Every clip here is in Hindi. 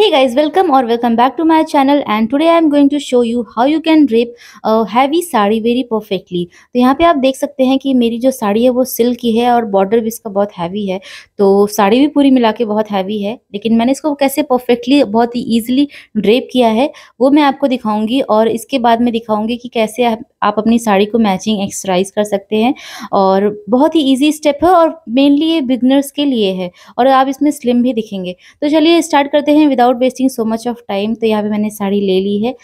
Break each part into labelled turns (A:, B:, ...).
A: hey guys welcome or welcome back to my channel and today i am going to show you how you can drape a heavy sari very perfectly तो यहाँ पे आप देख सकते हैं कि मेरी जो साड़ी है वो सिल्क की है और बॉर्डर भी इसका बहुत हैवी है तो साड़ी भी पूरी मिला के बहुत हैवी है लेकिन मैंने इसको कैसे परफेक्टली बहुत ही ईजिली ड्रेप किया है वो मैं आपको दिखाऊंगी और इसके बाद में दिखाऊंगी कि कैसे आप, अपनी साड़ी को मैचिंग एक्सरसाइज कर सकते हैं और बहुत ही ईजी स्टेप है और मेनली ये बिगनर्स के लिए है और आप इसमें स्लिम भी दिखेंगे तो चलिए स्टार्ट करते हैं without without wasting so much of time तो यहाँ पे मैंने साड़ी ले ली है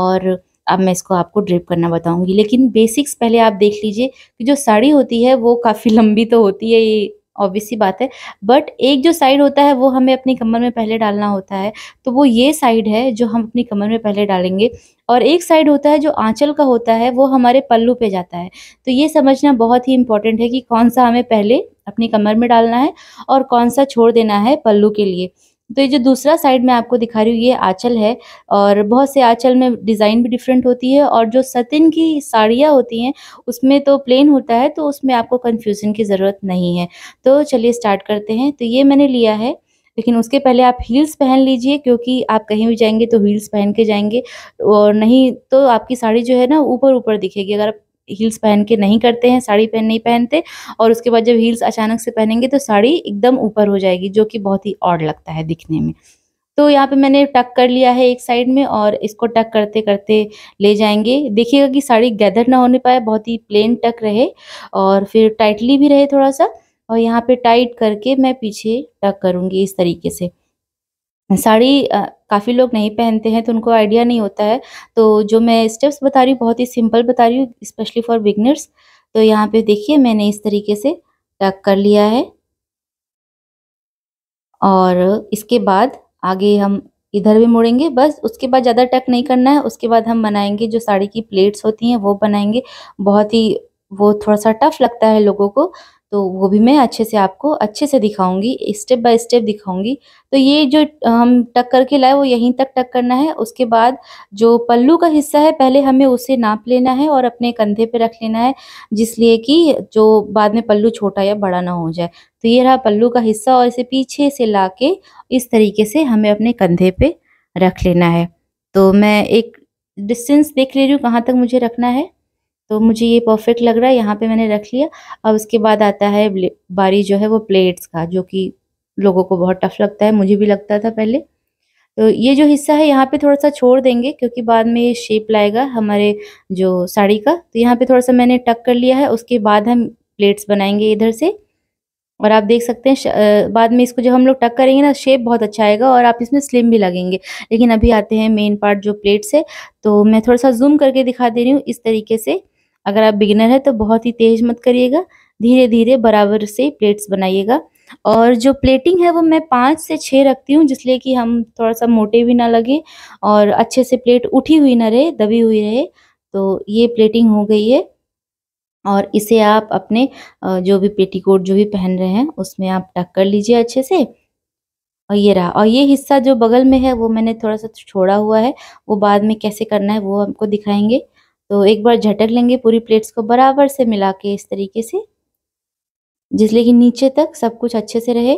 A: और अब मैं इसको आपको ड्रिप करना बताऊंगी लेकिन बेसिक्स पहले आप देख लीजिए कि जो साड़ी होती है वो काफ़ी लंबी तो होती है ये ऑब्वियस सी बात है बट एक जो साइड होता है वो हमें अपनी कमर में पहले डालना होता है तो वो ये साइड है जो हम अपनी कमर में पहले डालेंगे और एक साइड होता है जो आंचल का होता है वो हमारे पल्लू पे जाता है तो ये समझना बहुत ही इंपॉर्टेंट है कि कौन सा हमें पहले अपनी कमर में डालना है और कौन सा छोड़ देना है पल्लू के लिए तो ये जो दूसरा साइड में आपको दिखा रही हूँ ये आँचल है और बहुत से आँचल में डिज़ाइन भी डिफरेंट होती है और जो सतिन की साड़ियाँ होती हैं उसमें तो प्लेन होता है तो उसमें आपको कन्फ्यूज़न की ज़रूरत नहीं है तो चलिए स्टार्ट करते हैं तो ये मैंने लिया है लेकिन उसके पहले आप हील्स पहन लीजिए क्योंकि आप कहीं भी जाएंगे तो हील्स पहन के जाएंगे और नहीं तो आपकी साड़ी जो है ना ऊपर ऊपर दिखेगी अगर आप हील्स पहन के नहीं करते हैं साड़ी पहन नहीं पहनते और उसके बाद जब हील्स अचानक से पहनेंगे तो साड़ी एकदम ऊपर हो जाएगी जो कि बहुत ही ऑड लगता है दिखने में तो यहाँ पे मैंने टक कर लिया है एक साइड में और इसको टक करते करते ले जाएंगे देखिएगा कि साड़ी गैदर ना होने पाए बहुत ही प्लेन टक रहे और फिर टाइटली भी रहे थोड़ा सा और यहाँ पे टाइट करके मैं पीछे टक करूँगी इस तरीके से साड़ी काफ़ी लोग नहीं पहनते हैं तो उनको आइडिया नहीं होता है तो जो मैं स्टेप्स बता रही हूँ बहुत ही सिंपल बता रही हूँ स्पेशली फॉर बिगनर्स तो यहाँ पे देखिए मैंने इस तरीके से टक कर लिया है और इसके बाद आगे हम इधर भी मुड़ेंगे बस उसके बाद ज़्यादा टक नहीं करना है उसके बाद हम बनाएंगे जो साड़ी की प्लेट्स होती हैं वो बनाएंगे बहुत ही वो थोड़ा सा टफ लगता है लोगों को तो वो भी मैं अच्छे से आपको अच्छे से दिखाऊंगी स्टेप बाय स्टेप दिखाऊंगी तो ये जो हम टक करके लाए वो यहीं तक टक करना है उसके बाद जो पल्लू का हिस्सा है पहले हमें उसे नाप लेना है और अपने कंधे पे रख लेना है जिसलिए कि जो बाद में पल्लू छोटा या बड़ा ना हो जाए तो ये रहा पल्लू का हिस्सा और इसे पीछे से ला के इस तरीके से हमें अपने कंधे पर रख लेना है तो मैं एक डिस्टेंस देख ले रही हूँ कहाँ तक मुझे रखना है तो मुझे ये परफेक्ट लग रहा है यहाँ पे मैंने रख लिया अब उसके बाद आता है बारी जो है वो प्लेट्स का जो कि लोगों को बहुत टफ लगता है मुझे भी लगता था पहले तो ये जो हिस्सा है यहाँ पे थोड़ा सा छोड़ देंगे क्योंकि बाद में ये शेप लाएगा हमारे जो साड़ी का तो यहाँ पे थोड़ा सा मैंने टक कर लिया है उसके बाद हम प्लेट्स बनाएंगे इधर से और आप देख सकते हैं बाद में इसको जब हम लोग टक करेंगे ना शेप बहुत अच्छा आएगा और आप इसमें स्लिम भी लगेंगे लेकिन अभी आते हैं मेन पार्ट जो प्लेट्स है तो मैं थोड़ा सा जूम करके दिखा दे रही हूँ इस तरीके से अगर आप बिगिनर है तो बहुत ही तेज मत करिएगा धीरे धीरे बराबर से प्लेट्स बनाइएगा और जो प्लेटिंग है वो मैं पाँच से छः रखती हूँ जिसलिए कि हम थोड़ा सा मोटे भी ना लगे और अच्छे से प्लेट उठी हुई ना रहे दबी हुई रहे तो ये प्लेटिंग हो गई है और इसे आप अपने जो भी पेटीकोट जो भी पहन रहे हैं उसमें आप टक कर लीजिए अच्छे से और ये रहा और ये हिस्सा जो बगल में है वो मैंने थोड़ा सा छोड़ा हुआ है वो बाद में कैसे करना है वो हमको दिखाएंगे तो एक बार झटक लेंगे पूरी प्लेट्स को बराबर से मिला के इस तरीके से जिसलिए कि नीचे तक सब कुछ अच्छे से रहे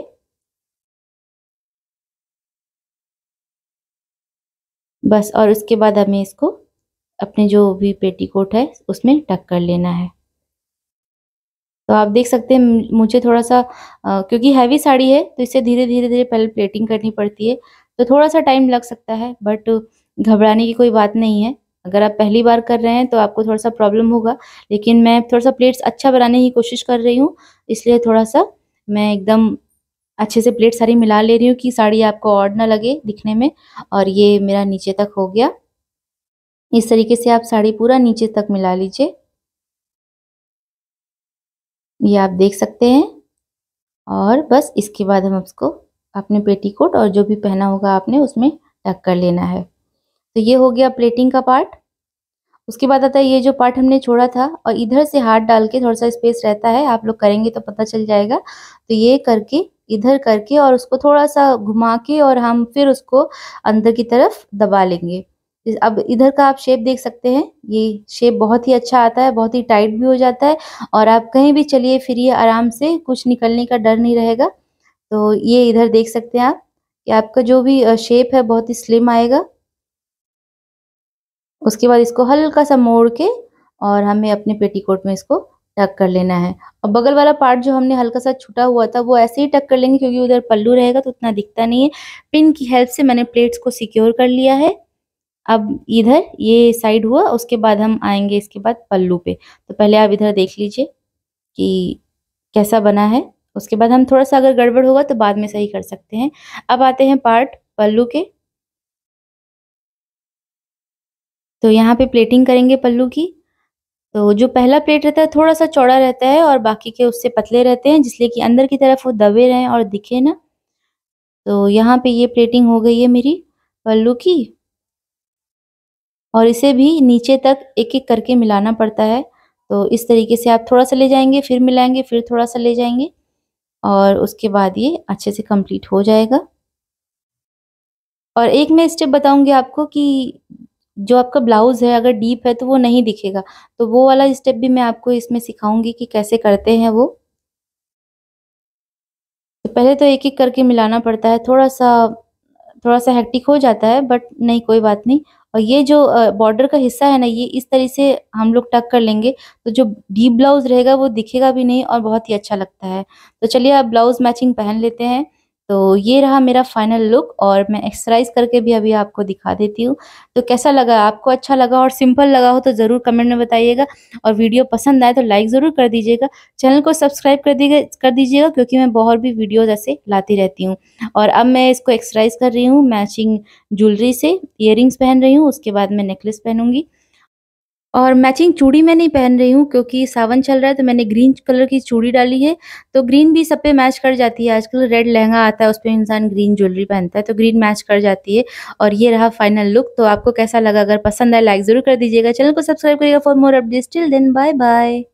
A: बस और उसके बाद हमें इसको अपने जो भी पेटीकोट है उसमें टक कर लेना है तो आप देख सकते हैं मुझे थोड़ा सा आ, क्योंकि हैवी साड़ी है तो इसे धीरे धीरे धीरे पहले प्लेटिंग करनी पड़ती है तो थोड़ा सा टाइम लग सकता है बट घबराने की कोई बात नहीं है अगर आप पहली बार कर रहे हैं तो आपको थोड़ा सा प्रॉब्लम होगा लेकिन मैं थोड़ा सा प्लेट्स अच्छा बनाने की कोशिश कर रही हूँ इसलिए थोड़ा सा मैं एकदम अच्छे से प्लेट सारी मिला ले रही हूँ कि साड़ी आपको और ना लगे दिखने में और ये मेरा नीचे तक हो गया इस तरीके से आप साड़ी पूरा नीचे तक मिला लीजिए ये आप देख सकते हैं और बस इसके बाद हम उसको अपने पेटीकोट और जो भी पहना होगा आपने उसमें टक कर लेना है तो ये हो गया प्लेटिंग का पार्ट उसके बाद आता है ये जो पार्ट हमने छोड़ा था और इधर से हाथ डाल के थोड़ा सा स्पेस रहता है आप लोग करेंगे तो पता चल जाएगा तो ये करके इधर करके और उसको थोड़ा सा घुमा के और हम फिर उसको अंदर की तरफ दबा लेंगे अब इधर का आप शेप देख सकते हैं ये शेप बहुत ही अच्छा आता है बहुत ही टाइट भी हो जाता है और आप कहीं भी चलिए फिरिए आराम से कुछ निकलने का डर नहीं रहेगा तो ये इधर देख सकते हैं आप कि आपका जो भी शेप है बहुत ही स्लिम आएगा उसके बाद इसको हल्का सा मोड़ के और हमें अपने पेटीकोट में इसको टक कर लेना है और बगल वाला पार्ट जो हमने हल्का सा छुटा हुआ था वो ऐसे ही टक कर लेंगे क्योंकि उधर पल्लू रहेगा तो उतना दिखता नहीं है पिन की हेल्प से मैंने प्लेट्स को सिक्योर कर लिया है अब इधर ये साइड हुआ उसके बाद हम आएंगे इसके बाद पल्लू पे तो पहले आप इधर देख लीजिए कि कैसा बना है उसके बाद हम थोड़ा सा अगर गड़बड़ होगा तो बाद में सही कर सकते हैं अब आते हैं पार्ट पल्लू के तो यहाँ पे प्लेटिंग करेंगे पल्लू की तो जो पहला प्लेट रहता है थोड़ा सा चौड़ा रहता है और बाकी के उससे पतले रहते हैं जिसलिए कि अंदर की तरफ वो दबे रहें और दिखे ना तो यहाँ पे ये प्लेटिंग हो गई है मेरी पल्लू की और इसे भी नीचे तक एक एक करके मिलाना पड़ता है तो इस तरीके से आप थोड़ा सा ले जाएंगे फिर मिलाएंगे फिर थोड़ा सा ले जाएंगे और उसके बाद ये अच्छे से कंप्लीट हो जाएगा और एक मैं स्टेप बताऊंगी आपको कि जो आपका ब्लाउज़ है अगर डीप है तो वो नहीं दिखेगा तो वो वाला स्टेप भी मैं आपको इसमें सिखाऊंगी कि कैसे करते हैं वो तो पहले तो एक एक करके मिलाना पड़ता है थोड़ा सा थोड़ा सा हेक्टिक हो जाता है बट नहीं कोई बात नहीं और ये जो बॉर्डर का हिस्सा है ना ये इस तरह से हम लोग टक कर लेंगे तो जो डीप ब्लाउज़ रहेगा वो दिखेगा भी नहीं और बहुत ही अच्छा लगता है तो चलिए आप ब्लाउज़ मैचिंग पहन लेते हैं तो ये रहा मेरा फाइनल लुक और मैं एक्सरसाइज करके भी अभी आपको दिखा देती हूँ तो कैसा लगा आपको अच्छा लगा और सिंपल लगा हो तो ज़रूर कमेंट में बताइएगा और वीडियो पसंद आए तो लाइक ज़रूर कर दीजिएगा चैनल को सब्सक्राइब कर दीजिए कर दीजिएगा क्योंकि मैं बहुत भी वीडियोज ऐसे लाती रहती हूँ और अब मैं इसको एक्सरसाइज कर रही हूँ मैचिंग ज्वेलरी से इयर पहन रही हूँ उसके बाद मैं नेकलेस पहनूँगी और मैचिंग चूड़ी मैं नहीं पहन रही हूँ क्योंकि सावन चल रहा है तो मैंने ग्रीन कलर की चूड़ी डाली है तो ग्रीन भी सब पे मैच कर जाती है आजकल रेड लहंगा आता है उस पर इंसान ग्रीन ज्वेलरी पहनता है तो ग्रीन मैच कर जाती है और ये रहा फाइनल लुक तो आपको कैसा लगा अगर पसंद आए लाइक ज़रूर कर दीजिएगा चैनल को सब्सक्राइब करिएगा for more updates till then bye bye